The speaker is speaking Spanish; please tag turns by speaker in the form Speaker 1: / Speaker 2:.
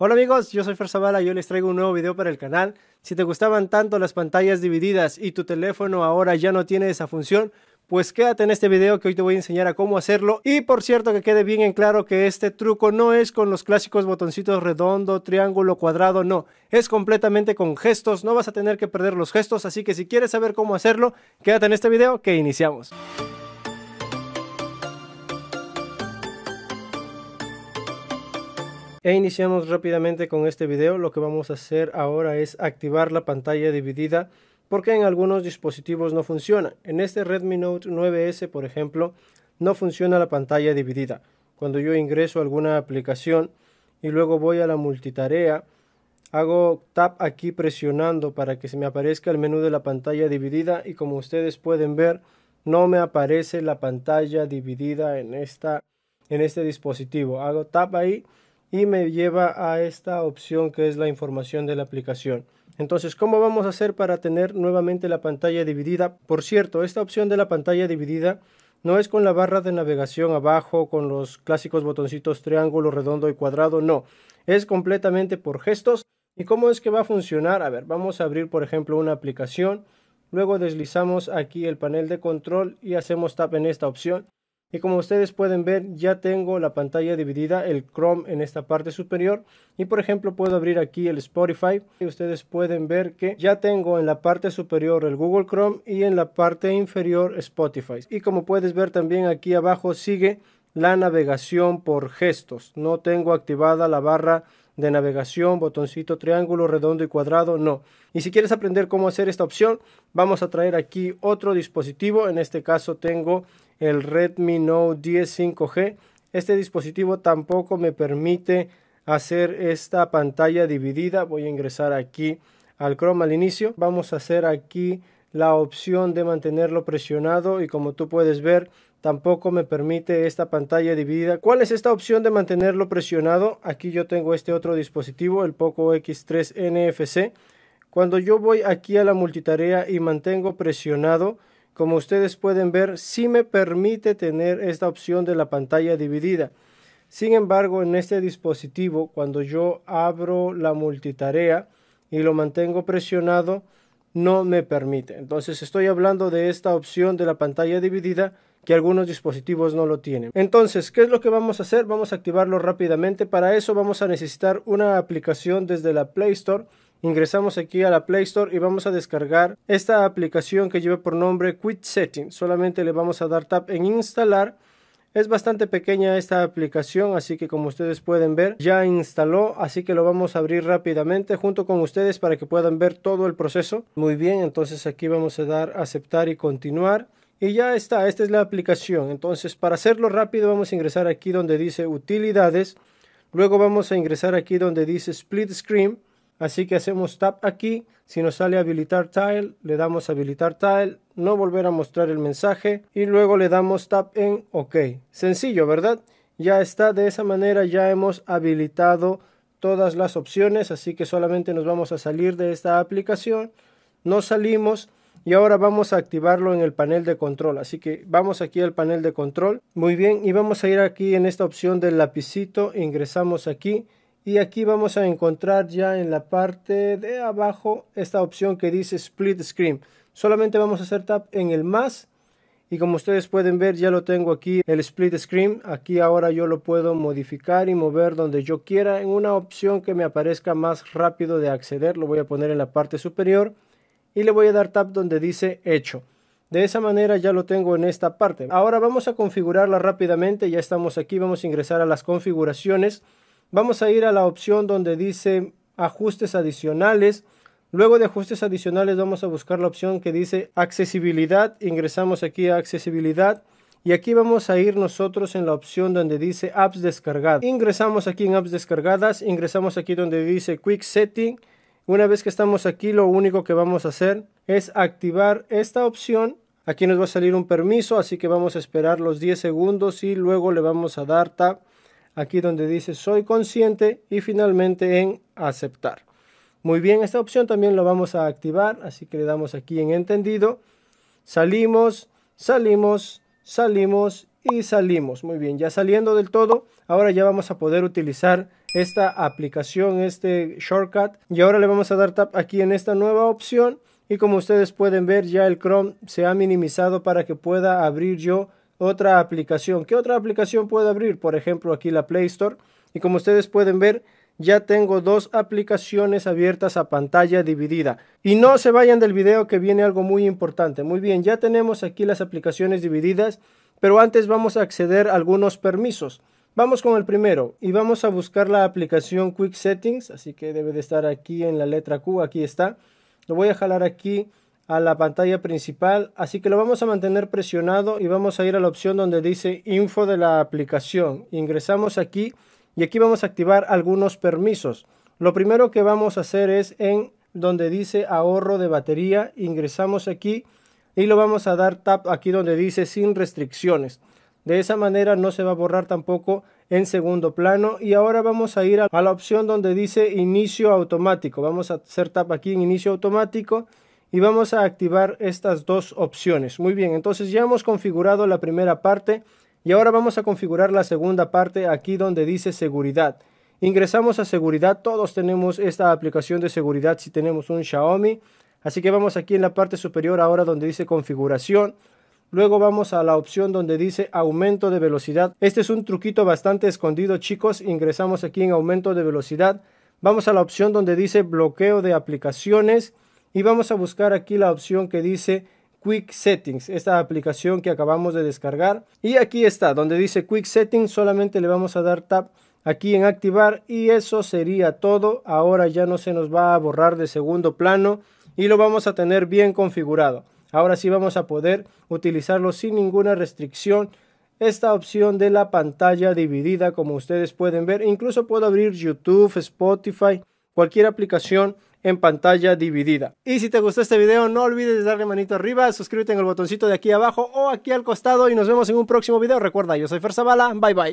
Speaker 1: Hola amigos, yo soy Ferzabala y hoy les traigo un nuevo video para el canal. Si te gustaban tanto las pantallas divididas y tu teléfono ahora ya no tiene esa función, pues quédate en este video que hoy te voy a enseñar a cómo hacerlo. Y por cierto que quede bien en claro que este truco no es con los clásicos botoncitos redondo, triángulo, cuadrado, no. Es completamente con gestos, no vas a tener que perder los gestos, así que si quieres saber cómo hacerlo, quédate en este video que iniciamos. E iniciamos rápidamente con este video. Lo que vamos a hacer ahora es activar la pantalla dividida porque en algunos dispositivos no funciona. En este Redmi Note 9S, por ejemplo, no funciona la pantalla dividida. Cuando yo ingreso a alguna aplicación y luego voy a la multitarea, hago tap aquí presionando para que se me aparezca el menú de la pantalla dividida y como ustedes pueden ver, no me aparece la pantalla dividida en, esta, en este dispositivo. Hago tap ahí y me lleva a esta opción que es la información de la aplicación. Entonces, ¿cómo vamos a hacer para tener nuevamente la pantalla dividida? Por cierto, esta opción de la pantalla dividida no es con la barra de navegación abajo, con los clásicos botoncitos triángulo, redondo y cuadrado, no. Es completamente por gestos. ¿Y cómo es que va a funcionar? A ver, vamos a abrir por ejemplo una aplicación. Luego deslizamos aquí el panel de control y hacemos tap en esta opción. Y como ustedes pueden ver, ya tengo la pantalla dividida, el Chrome en esta parte superior. Y por ejemplo, puedo abrir aquí el Spotify. Y ustedes pueden ver que ya tengo en la parte superior el Google Chrome y en la parte inferior Spotify. Y como puedes ver también aquí abajo sigue la navegación por gestos. No tengo activada la barra de navegación, botoncito triángulo, redondo y cuadrado, no. Y si quieres aprender cómo hacer esta opción, vamos a traer aquí otro dispositivo. En este caso tengo el Redmi Note 10 5G. Este dispositivo tampoco me permite hacer esta pantalla dividida. Voy a ingresar aquí al Chrome al inicio. Vamos a hacer aquí la opción de mantenerlo presionado y como tú puedes ver Tampoco me permite esta pantalla dividida. ¿Cuál es esta opción de mantenerlo presionado? Aquí yo tengo este otro dispositivo, el Poco X3 NFC. Cuando yo voy aquí a la multitarea y mantengo presionado, como ustedes pueden ver, sí me permite tener esta opción de la pantalla dividida. Sin embargo, en este dispositivo, cuando yo abro la multitarea y lo mantengo presionado, no me permite. Entonces estoy hablando de esta opción de la pantalla dividida que algunos dispositivos no lo tienen. Entonces, ¿qué es lo que vamos a hacer? Vamos a activarlo rápidamente. Para eso vamos a necesitar una aplicación desde la Play Store. Ingresamos aquí a la Play Store y vamos a descargar esta aplicación que lleva por nombre Quit Settings. Solamente le vamos a dar tap en instalar. Es bastante pequeña esta aplicación, así que como ustedes pueden ver, ya instaló, así que lo vamos a abrir rápidamente junto con ustedes para que puedan ver todo el proceso. Muy bien, entonces aquí vamos a dar aceptar y continuar. Y ya está, esta es la aplicación. Entonces, para hacerlo rápido, vamos a ingresar aquí donde dice utilidades. Luego vamos a ingresar aquí donde dice split screen. Así que hacemos tap aquí. Si nos sale habilitar tile, le damos habilitar tile. No volver a mostrar el mensaje. Y luego le damos tap en OK. Sencillo, ¿verdad? Ya está. De esa manera ya hemos habilitado todas las opciones. Así que solamente nos vamos a salir de esta aplicación. no salimos y ahora vamos a activarlo en el panel de control así que vamos aquí al panel de control muy bien y vamos a ir aquí en esta opción del lapicito ingresamos aquí y aquí vamos a encontrar ya en la parte de abajo esta opción que dice split screen solamente vamos a hacer tap en el más y como ustedes pueden ver ya lo tengo aquí el split screen aquí ahora yo lo puedo modificar y mover donde yo quiera en una opción que me aparezca más rápido de acceder lo voy a poner en la parte superior y le voy a dar tap donde dice hecho. De esa manera ya lo tengo en esta parte. Ahora vamos a configurarla rápidamente, ya estamos aquí, vamos a ingresar a las configuraciones. Vamos a ir a la opción donde dice ajustes adicionales. Luego de ajustes adicionales vamos a buscar la opción que dice accesibilidad. Ingresamos aquí a accesibilidad. Y aquí vamos a ir nosotros en la opción donde dice apps descargadas. Ingresamos aquí en apps descargadas. Ingresamos aquí donde dice quick setting. Una vez que estamos aquí, lo único que vamos a hacer es activar esta opción. Aquí nos va a salir un permiso, así que vamos a esperar los 10 segundos y luego le vamos a dar tap aquí donde dice soy consciente y finalmente en aceptar. Muy bien, esta opción también la vamos a activar, así que le damos aquí en entendido. Salimos, salimos, salimos y salimos. Muy bien, ya saliendo del todo, ahora ya vamos a poder utilizar esta aplicación, este shortcut. Y ahora le vamos a dar tap aquí en esta nueva opción. Y como ustedes pueden ver, ya el Chrome se ha minimizado para que pueda abrir yo otra aplicación. ¿Qué otra aplicación puedo abrir? Por ejemplo, aquí la Play Store. Y como ustedes pueden ver, ya tengo dos aplicaciones abiertas a pantalla dividida. Y no se vayan del video que viene algo muy importante. Muy bien, ya tenemos aquí las aplicaciones divididas pero antes vamos a acceder a algunos permisos. Vamos con el primero y vamos a buscar la aplicación Quick Settings, así que debe de estar aquí en la letra Q, aquí está. Lo voy a jalar aquí a la pantalla principal, así que lo vamos a mantener presionado y vamos a ir a la opción donde dice info de la aplicación. Ingresamos aquí y aquí vamos a activar algunos permisos. Lo primero que vamos a hacer es en donde dice ahorro de batería, ingresamos aquí y lo vamos a dar tap aquí donde dice sin restricciones. De esa manera no se va a borrar tampoco en segundo plano y ahora vamos a ir a la opción donde dice inicio automático. Vamos a hacer tap aquí en inicio automático y vamos a activar estas dos opciones. Muy bien, entonces ya hemos configurado la primera parte y ahora vamos a configurar la segunda parte aquí donde dice seguridad. Ingresamos a seguridad, todos tenemos esta aplicación de seguridad si tenemos un Xiaomi. Así que vamos aquí en la parte superior ahora donde dice configuración. Luego vamos a la opción donde dice aumento de velocidad. Este es un truquito bastante escondido chicos. Ingresamos aquí en aumento de velocidad. Vamos a la opción donde dice bloqueo de aplicaciones. Y vamos a buscar aquí la opción que dice Quick Settings, esta aplicación que acabamos de descargar. Y aquí está, donde dice Quick Settings, solamente le vamos a dar tap aquí en activar y eso sería todo. Ahora ya no se nos va a borrar de segundo plano y lo vamos a tener bien configurado. Ahora sí vamos a poder utilizarlo sin ninguna restricción. Esta opción de la pantalla dividida, como ustedes pueden ver, incluso puedo abrir YouTube, Spotify, cualquier aplicación en pantalla dividida. Y si te gustó este video, no olvides darle manito arriba, suscríbete en el botoncito de aquí abajo o aquí al costado y nos vemos en un próximo video. Recuerda, yo soy Ferzabala, bye bye.